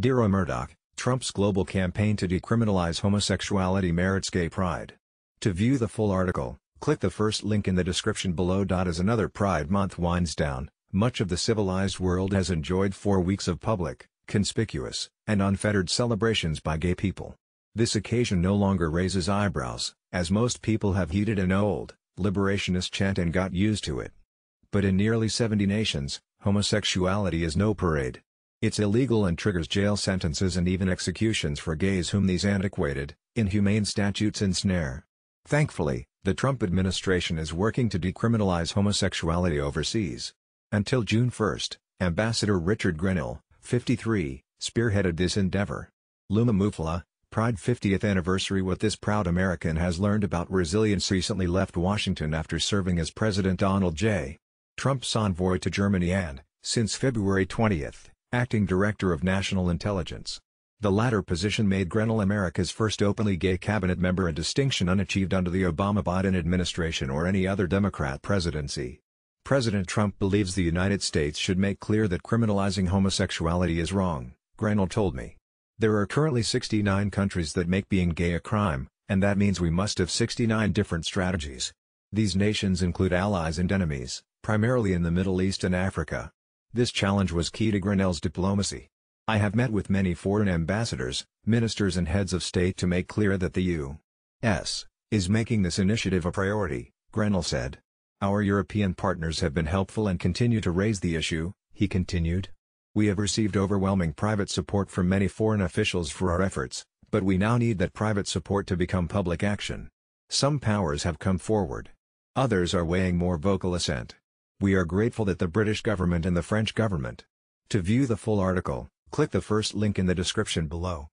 Dero Murdoch, Trump's global campaign to decriminalize homosexuality merits gay pride. To view the full article, click the first link in the description below. As another Pride Month winds down, much of the civilized world has enjoyed four weeks of public, conspicuous, and unfettered celebrations by gay people. This occasion no longer raises eyebrows, as most people have heeded an old, liberationist chant and got used to it. But in nearly 70 nations, homosexuality is no parade, it's illegal and triggers jail sentences and even executions for gays whom these antiquated, inhumane statutes ensnare. Thankfully, the Trump administration is working to decriminalize homosexuality overseas. Until June 1, Ambassador Richard Grinnell, 53, spearheaded this endeavor. Luma Mufla, Pride 50th anniversary What this proud American has learned about resilience recently left Washington after serving as President Donald J. Trump's envoy to Germany and, since February 20 Acting Director of National Intelligence. The latter position made Grenell America's first openly gay cabinet member a distinction unachieved under the Obama-Biden administration or any other Democrat presidency. President Trump believes the United States should make clear that criminalizing homosexuality is wrong, Grenell told me. There are currently 69 countries that make being gay a crime, and that means we must have 69 different strategies. These nations include allies and enemies, primarily in the Middle East and Africa. This challenge was key to Grinnell's diplomacy. I have met with many foreign ambassadors, ministers and heads of state to make clear that the U.S. is making this initiative a priority, Grinnell said. Our European partners have been helpful and continue to raise the issue, he continued. We have received overwhelming private support from many foreign officials for our efforts, but we now need that private support to become public action. Some powers have come forward. Others are weighing more vocal assent. We are grateful that the British government and the French government. To view the full article, click the first link in the description below.